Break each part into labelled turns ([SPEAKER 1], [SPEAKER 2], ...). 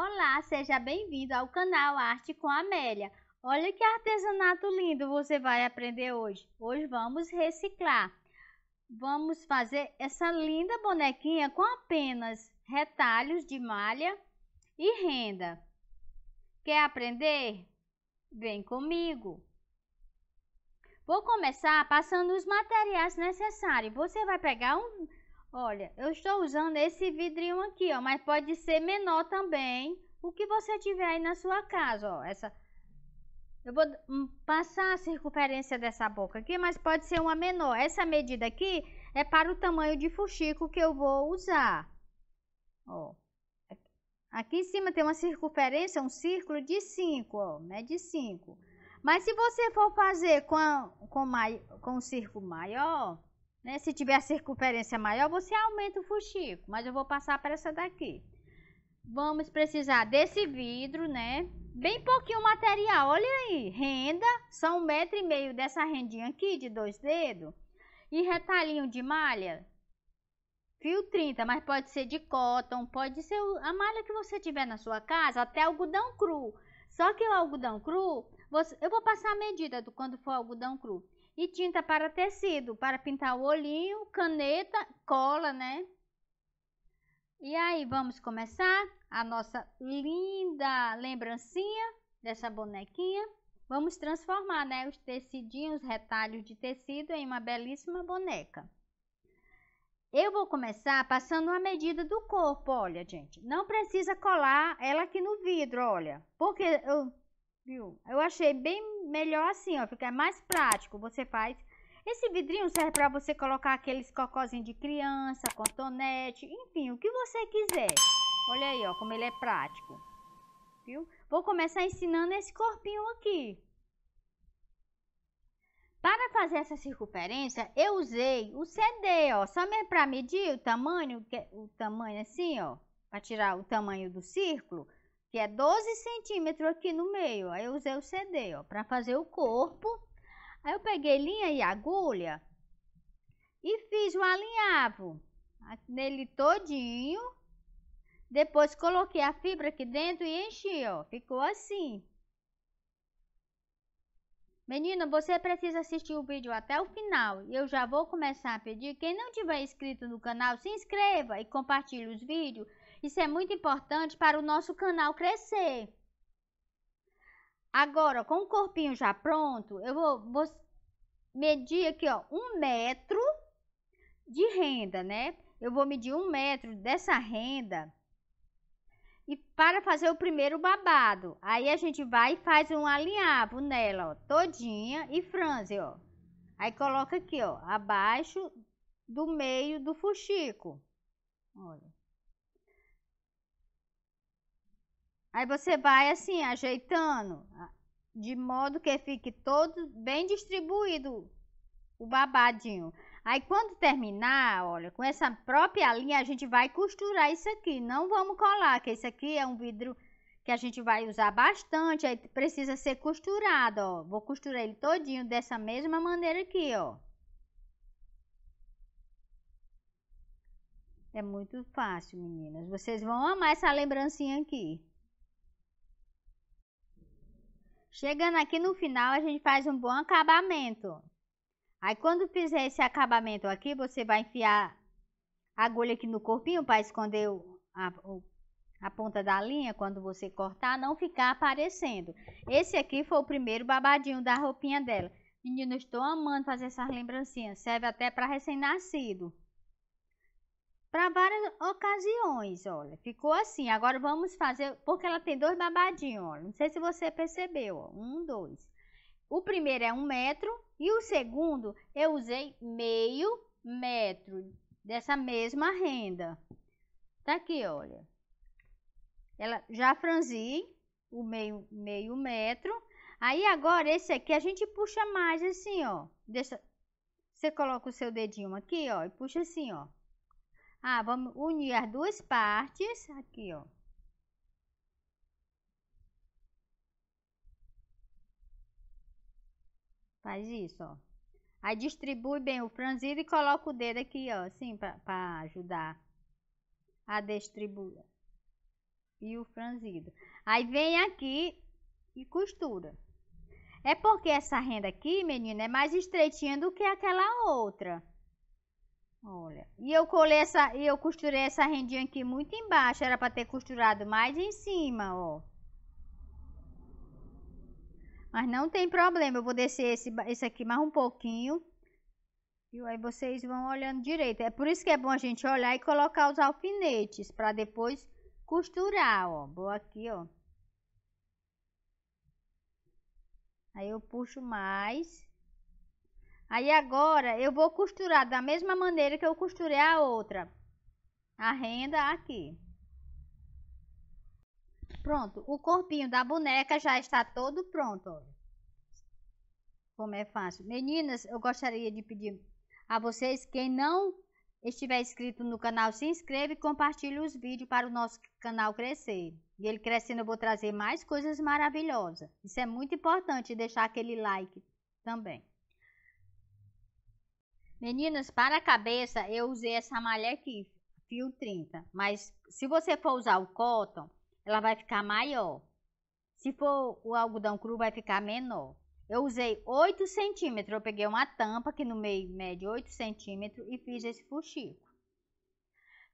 [SPEAKER 1] Olá, seja bem-vindo ao canal Arte com Amélia. Olha que artesanato lindo você vai aprender hoje. Hoje vamos reciclar. Vamos fazer essa linda bonequinha com apenas retalhos de malha e renda. Quer aprender? Vem comigo! Vou começar passando os materiais necessários. Você vai pegar um Olha, eu estou usando esse vidrinho aqui, ó, mas pode ser menor também. O que você tiver aí na sua casa, ó, essa... Eu vou hum, passar a circunferência dessa boca aqui, mas pode ser uma menor. Essa medida aqui é para o tamanho de fuxico que eu vou usar. Ó, aqui em cima tem uma circunferência, um círculo de 5, ó, mede né, 5. Mas se você for fazer com, a, com, mai, com um círculo maior, né? Se tiver a circunferência maior, você aumenta o fuxico, mas eu vou passar para essa daqui. Vamos precisar desse vidro, né? Bem pouquinho material, olha aí, renda, só um metro e meio dessa rendinha aqui de dois dedos. E retalhinho de malha, fio 30, mas pode ser de cotton, pode ser a malha que você tiver na sua casa, até algodão cru. Só que o algodão cru, você, eu vou passar a medida do quando for algodão cru. E tinta para tecido, para pintar o olhinho, caneta, cola, né? E aí, vamos começar a nossa linda lembrancinha dessa bonequinha. Vamos transformar né, os tecidinhos, retalhos de tecido em uma belíssima boneca. Eu vou começar passando uma medida do corpo, olha, gente. Não precisa colar ela aqui no vidro, olha. Porque eu, viu, eu achei bem melhor assim, ó, fica é mais prático. Você faz. Esse vidrinho serve para você colocar aqueles cocôzinhos de criança, cotonete, enfim, o que você quiser. Olha aí, ó, como ele é prático. Viu? Vou começar ensinando esse corpinho aqui. Para fazer essa circunferência, eu usei o CD, ó, só mesmo para medir o tamanho, o tamanho assim, ó, para tirar o tamanho do círculo que é 12 centímetros aqui no meio. Aí eu usei o CD, ó, para fazer o corpo. Aí eu peguei linha e agulha e fiz um alinhavo nele todinho. Depois coloquei a fibra aqui dentro e enchi, ó. Ficou assim. Menina, você precisa assistir o vídeo até o final. E eu já vou começar a pedir, quem não tiver inscrito no canal, se inscreva e compartilhe os vídeos isso é muito importante para o nosso canal crescer. Agora, com o corpinho já pronto, eu vou, vou medir aqui, ó, um metro de renda, né? Eu vou medir um metro dessa renda e para fazer o primeiro babado. Aí a gente vai e faz um alinhavo nela, ó, todinha e franze, ó. Aí coloca aqui, ó, abaixo do meio do fuxico. Olha. Aí você vai assim, ajeitando, de modo que fique todo bem distribuído o babadinho. Aí quando terminar, olha, com essa própria linha a gente vai costurar isso aqui. Não vamos colar, que esse aqui é um vidro que a gente vai usar bastante, aí precisa ser costurado, ó. Vou costurar ele todinho dessa mesma maneira aqui, ó. É muito fácil, meninas. Vocês vão amar essa lembrancinha aqui. Chegando aqui no final, a gente faz um bom acabamento. Aí quando fizer esse acabamento aqui, você vai enfiar a agulha aqui no corpinho para esconder a, a ponta da linha quando você cortar, não ficar aparecendo. Esse aqui foi o primeiro babadinho da roupinha dela. Menino, estou amando fazer essas lembrancinhas. Serve até para recém-nascido para várias ocasiões, olha. Ficou assim. Agora vamos fazer, porque ela tem dois babadinhos, olha. Não sei se você percebeu, ó. Um, dois. O primeiro é um metro e o segundo eu usei meio metro dessa mesma renda. Tá aqui, olha. Ela já franzi o meio, meio metro. Aí agora esse aqui a gente puxa mais assim, ó. Deixa, você coloca o seu dedinho aqui, ó, e puxa assim, ó. Ah, vamos unir as duas partes aqui, ó. Faz isso, ó. Aí distribui bem o franzido e coloca o dedo aqui, ó, assim, pra, pra ajudar a distribuir. E o franzido. Aí vem aqui e costura. É porque essa renda aqui, menina, é mais estreitinha do que aquela outra. Olha, e eu colei essa, e eu costurei essa rendinha aqui muito embaixo, era para ter costurado mais em cima, ó. Mas não tem problema, eu vou descer esse, esse aqui mais um pouquinho. E aí vocês vão olhando direito. É por isso que é bom a gente olhar e colocar os alfinetes, para depois costurar, ó. Vou aqui, ó. Aí eu puxo mais. Aí agora eu vou costurar da mesma maneira que eu costurei a outra. A renda aqui. Pronto, o corpinho da boneca já está todo pronto, Como é fácil. Meninas, eu gostaria de pedir a vocês, quem não estiver inscrito no canal, se inscreva e compartilhe os vídeos para o nosso canal crescer. E ele crescendo, eu vou trazer mais coisas maravilhosas. Isso é muito importante, deixar aquele like também. Meninas, para a cabeça, eu usei essa malha aqui, fio 30. Mas se você for usar o cotton, ela vai ficar maior. Se for o algodão cru, vai ficar menor. Eu usei 8 centímetros. Eu peguei uma tampa que no meio mede 8 centímetros e fiz esse fuxico.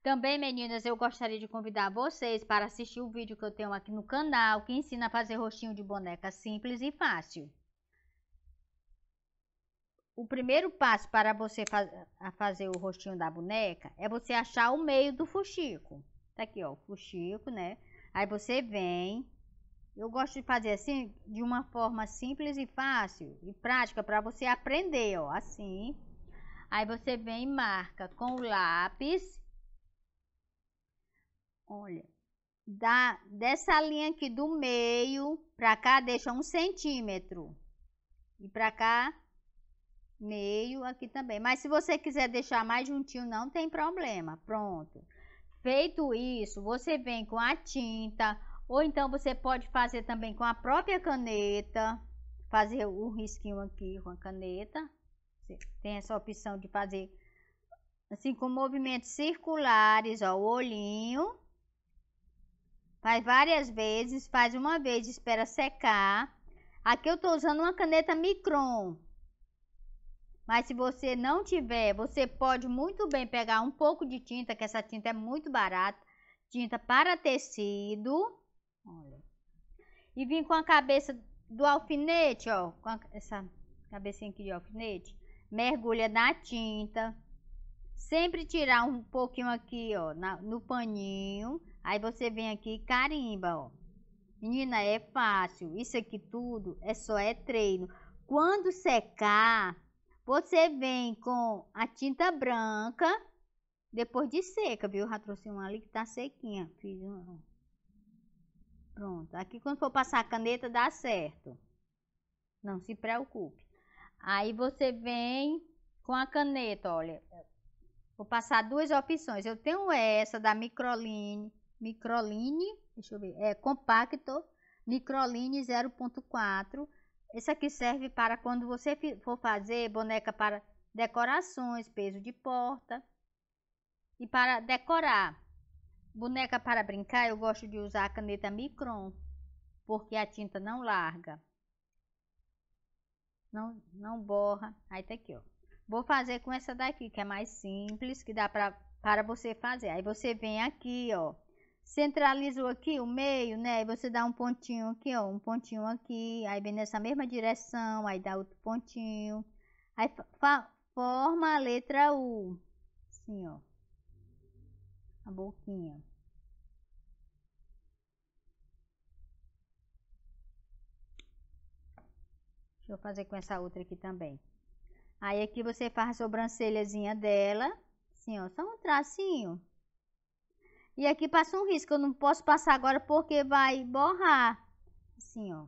[SPEAKER 1] Também, meninas, eu gostaria de convidar vocês para assistir o vídeo que eu tenho aqui no canal, que ensina a fazer rostinho de boneca simples e fácil o primeiro passo para você faz, fazer o rostinho da boneca é você achar o meio do fuxico. Tá aqui, ó, o fuxico, né? Aí você vem. Eu gosto de fazer assim, de uma forma simples e fácil e prática para você aprender, ó, assim. Aí você vem e marca com o lápis. Olha, da, dessa linha aqui do meio para cá, deixa um centímetro. E para cá, meio aqui também. Mas se você quiser deixar mais juntinho, não tem problema. Pronto. Feito isso, você vem com a tinta, ou então você pode fazer também com a própria caneta. Fazer o um risquinho aqui com a caneta. Tem essa opção de fazer assim com movimentos circulares, ó, o olhinho. Faz várias vezes, faz uma vez, espera secar. Aqui eu tô usando uma caneta micron, mas se você não tiver, você pode muito bem pegar um pouco de tinta, que essa tinta é muito barata, tinta para tecido. Olha. E vir com a cabeça do alfinete, ó, com a, essa cabecinha aqui de alfinete, mergulha na tinta. Sempre tirar um pouquinho aqui, ó, na, no paninho. Aí você vem aqui e carimba, ó. Menina, é fácil. Isso aqui tudo é só é treino. Quando secar, você vem com a tinta branca, depois de seca, viu? Já trouxe uma ali que tá sequinha. Fiz Pronto. Aqui quando for passar a caneta dá certo. Não se preocupe. Aí você vem com a caneta, olha. Vou passar duas opções. Eu tenho essa da Microline. Microline, deixa eu ver. É compacto. Microline 0.4 essa aqui serve para quando você for fazer boneca para decorações, peso de porta e para decorar. Boneca para brincar, eu gosto de usar a caneta Micron, porque a tinta não larga. Não, não borra. Aí tá aqui, ó. Vou fazer com essa daqui, que é mais simples, que dá pra, para você fazer. Aí você vem aqui, ó centralizou aqui o meio, né? E você dá um pontinho aqui, ó, um pontinho aqui, aí vem nessa mesma direção, aí dá outro pontinho, aí forma a letra U, assim, ó, a boquinha. Deixa eu fazer com essa outra aqui também. Aí aqui você faz a sobrancelhazinha dela, assim, ó, só um tracinho. E aqui passa um risco, eu não posso passar agora porque vai borrar. Assim, ó.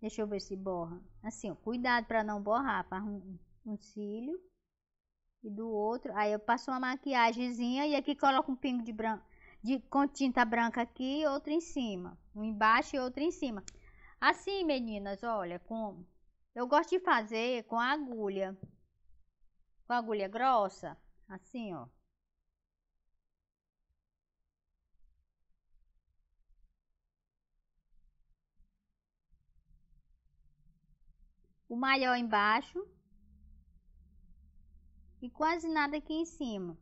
[SPEAKER 1] Deixa eu ver se borra. Assim, ó, cuidado para não borrar, Faz um, um cílio e do outro. Aí eu passo uma maquiagemzinha e aqui coloco um pingo de branco, de com tinta branca aqui e outro em cima, um embaixo e outro em cima. Assim, meninas, olha, com eu gosto de fazer com agulha. Com agulha grossa, assim, ó. o maior embaixo e quase nada aqui em cima.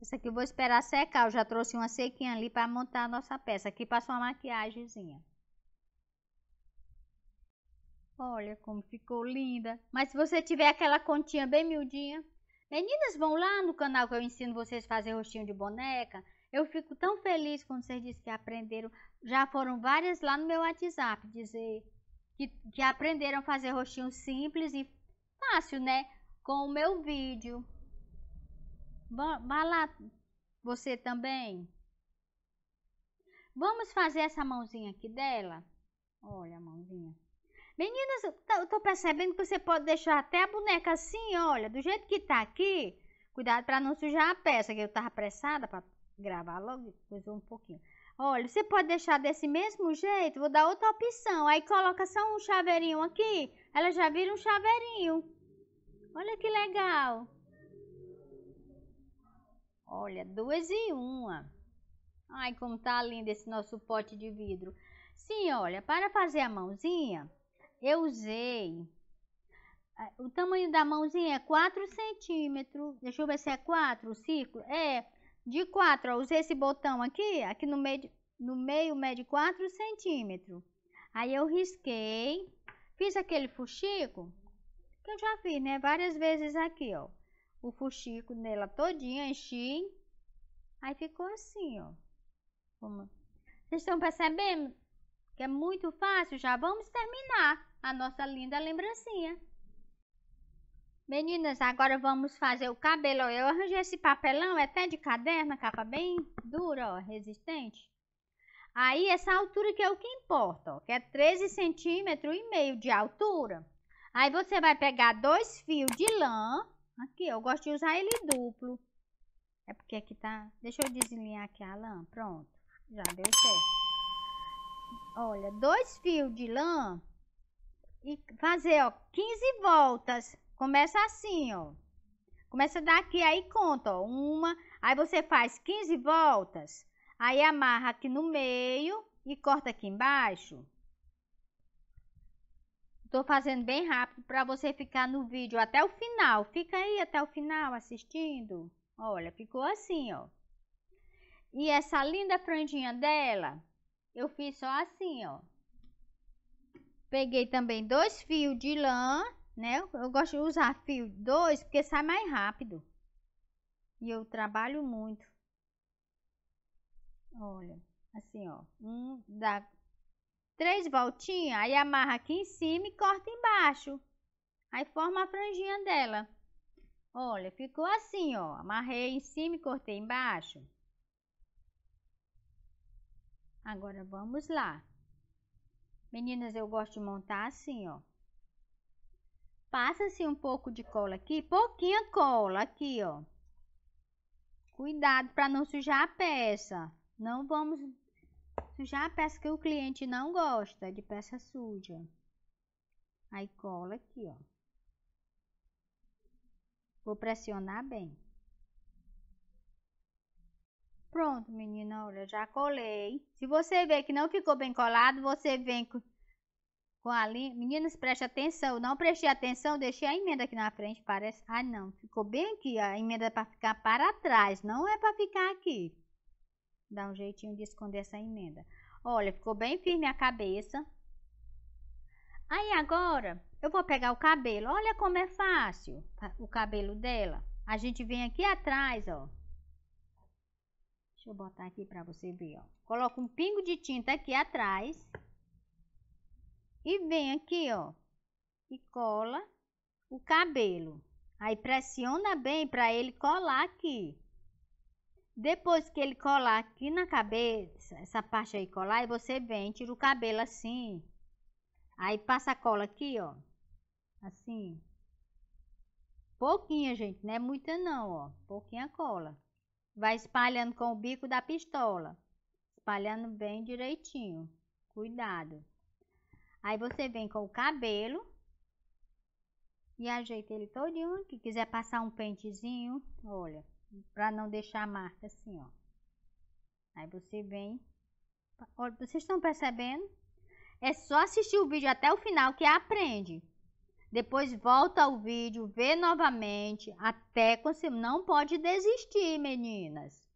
[SPEAKER 1] Essa aqui eu vou esperar secar, eu já trouxe uma sequinha ali para montar a nossa peça. Aqui passou uma maquiagemzinha. Olha como ficou linda. Mas se você tiver aquela continha bem miudinha, meninas vão lá no canal que eu ensino vocês a fazer rostinho de boneca. Eu fico tão feliz quando vocês dizem que aprenderam. Já foram várias lá no meu WhatsApp dizer que, que aprenderam a fazer rostinho simples e fácil, né? Com o meu vídeo. Vá lá, você também. Vamos fazer essa mãozinha aqui dela? Olha a mãozinha. Meninas, eu tô percebendo que você pode deixar até a boneca assim, olha, do jeito que tá aqui. Cuidado para não sujar a peça, que eu tava apressada para gravar logo, coisou um pouquinho. Olha, você pode deixar desse mesmo jeito? Vou dar outra opção. Aí coloca só um chaveirinho aqui. Ela já vira um chaveirinho. Olha que legal. Olha, duas e uma. Ai, como tá lindo esse nosso pote de vidro. Sim, olha, para fazer a mãozinha, eu usei... Eh, o tamanho da mãozinha é 4 centímetros. Deixa eu ver se é 4 o círculo. É, de 4, ó, usei esse botão aqui, aqui no meio, no meio mede 4 centímetros. Aí eu risquei, fiz aquele fuxico, que eu já fiz, né, várias vezes aqui, ó. O fuxico nela todinha, enchi, aí ficou assim, ó. Vocês estão percebendo que é muito fácil? Já vamos terminar a nossa linda lembrancinha. Meninas, agora vamos fazer o cabelo. Eu arranjei esse papelão, é até de caderno, capa bem dura, ó, resistente. Aí, essa altura que é o que importa, ó, que é 13 centímetros e meio de altura. Aí, você vai pegar dois fios de lã. Aqui, eu gosto de usar ele duplo. É porque aqui tá... Deixa eu desenhar aqui a lã. Pronto, já deu certo. Olha, dois fios de lã e fazer, ó, 15 voltas Começa assim, ó. Começa daqui, aí conta, ó. Uma, aí você faz 15 voltas. Aí amarra aqui no meio e corta aqui embaixo. Tô fazendo bem rápido para você ficar no vídeo até o final. Fica aí até o final assistindo. Olha, ficou assim, ó. E essa linda franjinha dela, eu fiz só assim, ó. Peguei também dois fios de lã né? Eu gosto de usar fio 2 porque sai mais rápido. E eu trabalho muito. Olha, assim, ó. Um, dá três voltinhas, aí amarra aqui em cima e corta embaixo. Aí forma a franjinha dela. Olha, ficou assim, ó. Amarrei em cima e cortei embaixo. Agora, vamos lá. Meninas, eu gosto de montar assim, ó. Passa-se um pouco de cola aqui, pouquinha cola aqui, ó. Cuidado para não sujar a peça. Não vamos sujar a peça que o cliente não gosta de peça suja. Aí cola aqui, ó. Vou pressionar bem. Pronto, menina, olha, já colei. Se você ver que não ficou bem colado, você vem com a linha. Meninas, preste atenção. Não prestei atenção, deixei a emenda aqui na frente, parece. Ah, não. Ficou bem aqui, A emenda é para ficar para trás, não é para ficar aqui. Dá um jeitinho de esconder essa emenda. Olha, ficou bem firme a cabeça. Aí agora, eu vou pegar o cabelo. Olha como é fácil o cabelo dela. A gente vem aqui atrás, ó. Deixa eu botar aqui para você ver, ó. Coloca um pingo de tinta aqui atrás. E vem aqui, ó, e cola o cabelo. Aí pressiona bem para ele colar aqui. Depois que ele colar aqui na cabeça, essa parte aí colar, e você vem, tira o cabelo assim. Aí passa a cola aqui, ó. Assim. Pouquinha, gente, não é muita não, ó. Pouquinha cola. Vai espalhando com o bico da pistola. Espalhando bem direitinho. Cuidado. Aí você vem com o cabelo e ajeita ele todinho. Que quiser passar um pentezinho, olha, para não deixar a marca assim, ó. Aí você vem. Olha, vocês estão percebendo? É só assistir o vídeo até o final que aprende. Depois volta ao vídeo, vê novamente, até conseguir. Não pode desistir, meninas.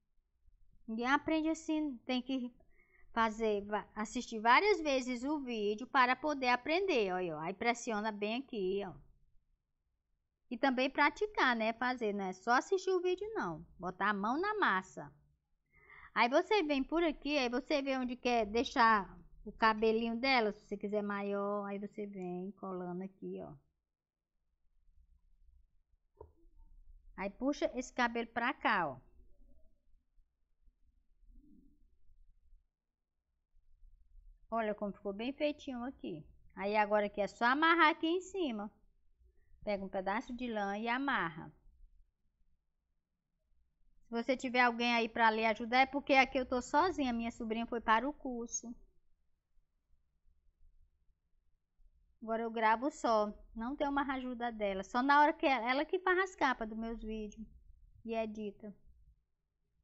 [SPEAKER 1] E aprende assim, tem que fazer, assistir várias vezes o vídeo para poder aprender. ó, aí pressiona bem aqui, ó. E também praticar, né? Fazer, não é só assistir o vídeo, não. Botar a mão na massa. Aí você vem por aqui, aí você vê onde quer deixar o cabelinho dela, se você quiser maior, aí você vem colando aqui, ó. Aí puxa esse cabelo pra cá, ó. Olha como ficou bem feitinho aqui. Aí agora aqui é só amarrar aqui em cima. Pega um pedaço de lã e amarra. Se você tiver alguém aí para ler ajudar, é porque aqui eu tô sozinha. Minha sobrinha foi para o curso. Agora eu gravo só. Não tem uma ajuda dela. Só na hora que ela, é ela que faz as capas dos meus vídeos. E edita.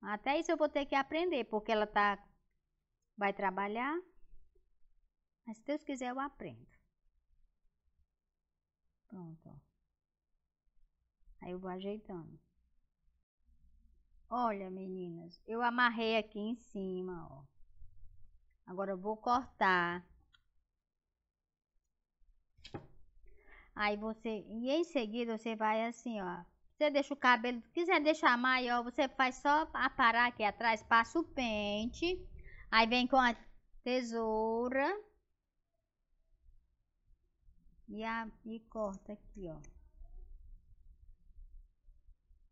[SPEAKER 1] Até isso eu vou ter que aprender, porque ela tá vai trabalhar. Mas se Deus quiser, eu aprendo. Pronto, ó. Aí eu vou ajeitando. Olha, meninas, eu amarrei aqui em cima, ó. Agora eu vou cortar. Aí você, e em seguida você vai assim, ó. Você deixa o cabelo, quiser deixar maior, você faz só aparar aqui atrás, passa o pente. Aí vem com a tesoura e, a, e corta aqui, ó.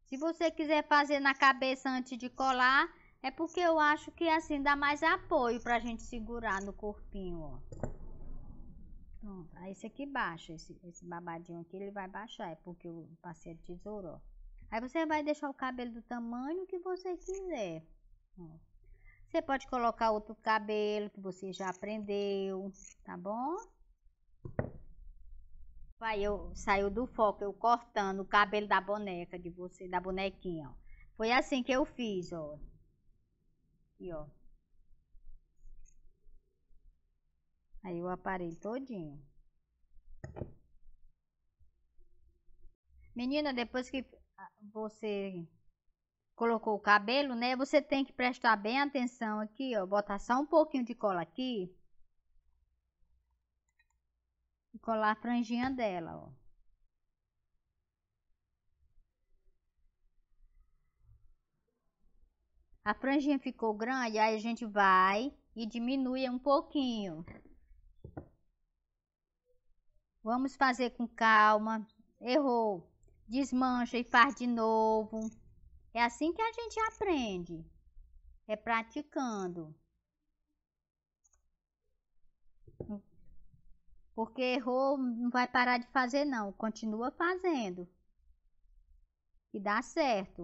[SPEAKER 1] Se você quiser fazer na cabeça antes de colar, é porque eu acho que assim dá mais apoio pra gente segurar no corpinho, ó. Pronto, aí esse aqui baixa, esse, esse babadinho aqui ele vai baixar, é porque eu passei a tesoura, ó. Aí você vai deixar o cabelo do tamanho que você quiser, ó. Você pode colocar outro cabelo que você já aprendeu, tá bom? Vai, eu saiu do foco, eu cortando o cabelo da boneca de você, da bonequinha, ó. Foi assim que eu fiz, ó. E ó. Aí o aparelho todinho. Menina, depois que você colocou o cabelo, né? Você tem que prestar bem atenção aqui, ó. Botar só um pouquinho de cola aqui e colar a franjinha dela, ó. A franjinha ficou grande, aí a gente vai e diminui um pouquinho. Vamos fazer com calma. Errou. Desmancha e faz de novo. É assim que a gente aprende. É praticando. Porque errou, não vai parar de fazer, não. Continua fazendo. E dá certo.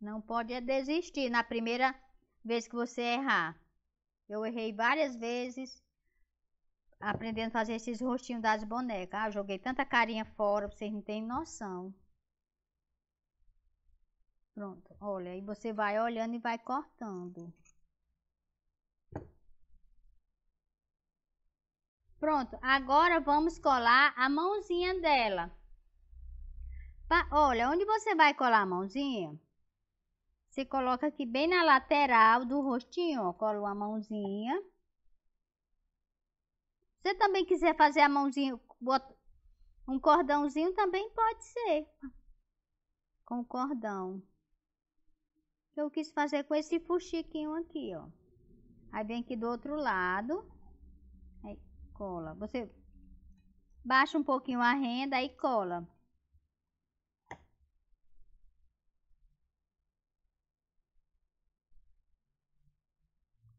[SPEAKER 1] Não pode é desistir na primeira vez que você errar. Eu errei várias vezes aprendendo a fazer esses rostinhos das bonecas. Ah, joguei tanta carinha fora, vocês não têm noção. Pronto, olha, aí você vai olhando e vai cortando. Pronto, agora vamos colar a mãozinha dela. Pa Olha, onde você vai colar a mãozinha? Você coloca aqui bem na lateral do rostinho, ó, colou a mãozinha. você também quiser fazer a mãozinha, um cordãozinho também pode ser. Com cordão. Eu quis fazer com esse fuxiquinho aqui, ó. Aí vem aqui do outro lado. Aí, cola. Você baixa um pouquinho a renda e cola.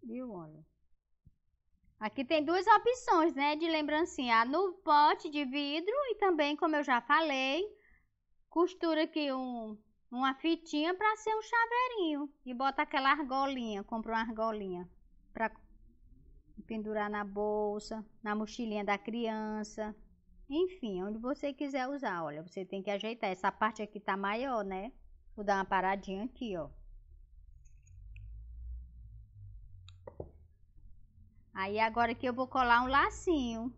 [SPEAKER 1] Viu, olha. Aqui tem duas opções, né, de lembrancinha. No pote de vidro e também, como eu já falei, costura aqui um, uma fitinha para ser um chaveirinho. E bota aquela argolinha, compra uma argolinha para pendurar na bolsa, na mochilinha da criança, enfim, onde você quiser usar. Olha, você tem que ajeitar. Essa parte aqui tá maior, né? Vou dar uma paradinha aqui, ó. Aí agora que eu vou colar um lacinho.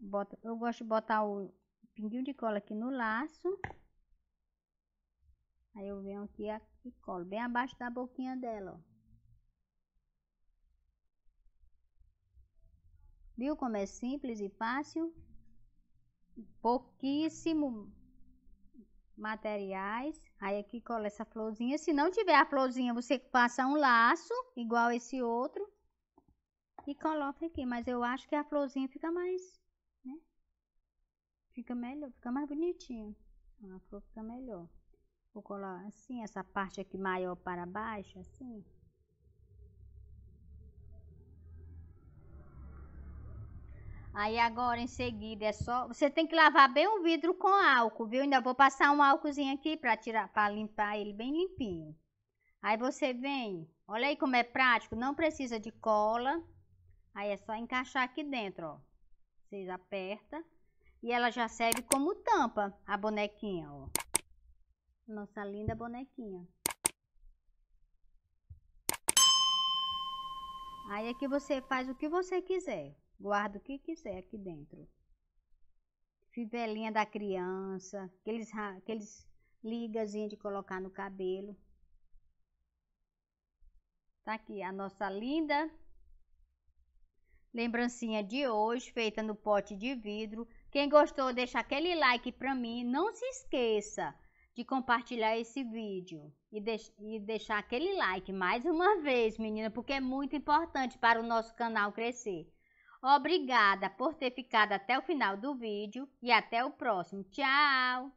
[SPEAKER 1] Bota, eu gosto de botar o pinguinho de cola aqui no laço. Aí eu venho aqui e colo bem abaixo da boquinha dela, ó. Viu como é simples e fácil? Pouquíssimo materiais. Aí aqui cola essa florzinha. Se não tiver a florzinha, você passa um laço, igual esse outro. E coloca aqui. Mas eu acho que a florzinha fica mais, né? Fica melhor, fica mais bonitinho. A flor fica melhor. Vou colar assim, essa parte aqui maior para baixo, assim. Aí agora em seguida é só, você tem que lavar bem o vidro com álcool, viu? Ainda vou passar um álcoolzinho aqui para tirar, para limpar ele bem limpinho. Aí você vem, olha aí como é prático, não precisa de cola. Aí é só encaixar aqui dentro, ó. Vocês aperta e ela já serve como tampa, a bonequinha, ó. Nossa linda bonequinha. Aí aqui é você faz o que você quiser. Guarda o que quiser aqui dentro. Fivelinha da criança, aqueles, aqueles ligazinhos de colocar no cabelo. Tá aqui a nossa linda lembrancinha de hoje, feita no pote de vidro. Quem gostou, deixa aquele like para mim. Não se esqueça de compartilhar esse vídeo e, de e deixar aquele like mais uma vez, menina, porque é muito importante para o nosso canal crescer. Obrigada por ter ficado até o final do vídeo e até o próximo. Tchau!